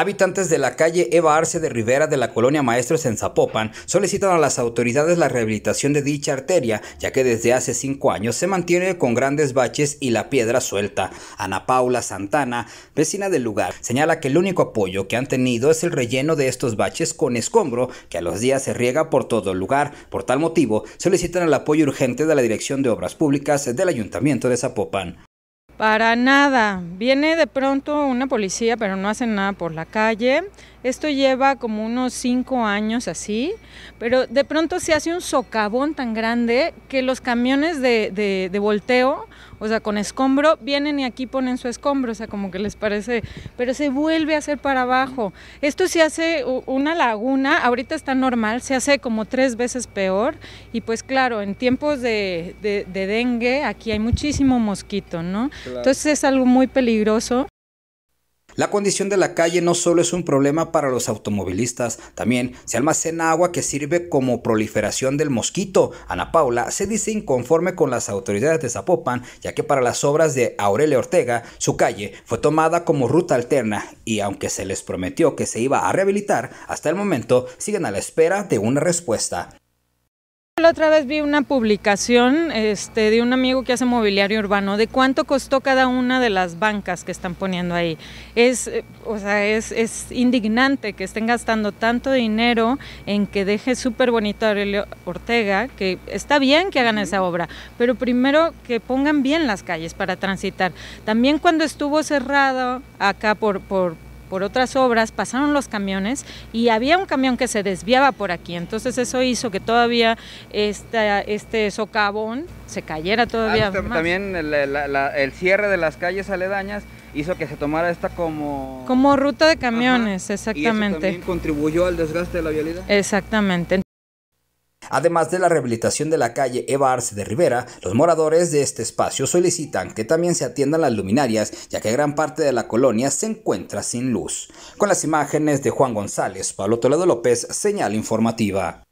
Habitantes de la calle Eva Arce de Rivera de la colonia Maestros en Zapopan solicitan a las autoridades la rehabilitación de dicha arteria, ya que desde hace cinco años se mantiene con grandes baches y la piedra suelta. Ana Paula Santana, vecina del lugar, señala que el único apoyo que han tenido es el relleno de estos baches con escombro que a los días se riega por todo el lugar. Por tal motivo, solicitan el apoyo urgente de la Dirección de Obras Públicas del Ayuntamiento de Zapopan. Para nada. Viene de pronto una policía, pero no hacen nada por la calle. Esto lleva como unos cinco años así, pero de pronto se hace un socavón tan grande que los camiones de, de volteo o sea, con escombro, vienen y aquí ponen su escombro, o sea, como que les parece, pero se vuelve a hacer para abajo. Esto se hace una laguna, ahorita está normal, se hace como tres veces peor y pues claro, en tiempos de, de, dengue aquí hay muchísimo mosquito, ¿no? Entonces es algo muy peligroso. La condición de la calle no solo es un problema para los automovilistas, también se almacena agua que sirve como proliferación del mosquito. Ana Paula se dice inconforme con las autoridades de Zapopan, ya que para las obras de Aurelia Ortega, su calle fue tomada como ruta alterna y aunque se les prometió que se iba a rehabilitar, hasta el momento siguen a la espera de una respuesta. La otra vez vi una publicación este, de un amigo que hace mobiliario urbano de cuánto costó cada una de las bancas que están poniendo ahí. Es, o sea, es, es indignante que estén gastando tanto dinero en que deje súper bonito a Aurelio Ortega, que está bien que hagan esa obra, pero primero que pongan bien las calles para transitar. También cuando estuvo cerrado acá por, por por otras obras, pasaron los camiones y había un camión que se desviaba por aquí. Entonces eso hizo que todavía este socavón se cayera ah, todavía pues, También el, cierre de las calles aledañas hizo que se tomara esta como... Como ruta de camiones, exactamente. Y también contribuyó al desgaste de la vialidad. Exactamente. Además de la rehabilitación de la calle Eva Arce de Rivera, los moradores de este espacio solicitan que también se atiendan las luminarias, ya que gran parte de la colonia se encuentra sin luz. Con las imágenes de Juan González, Pablo Toledo López, señal informativa.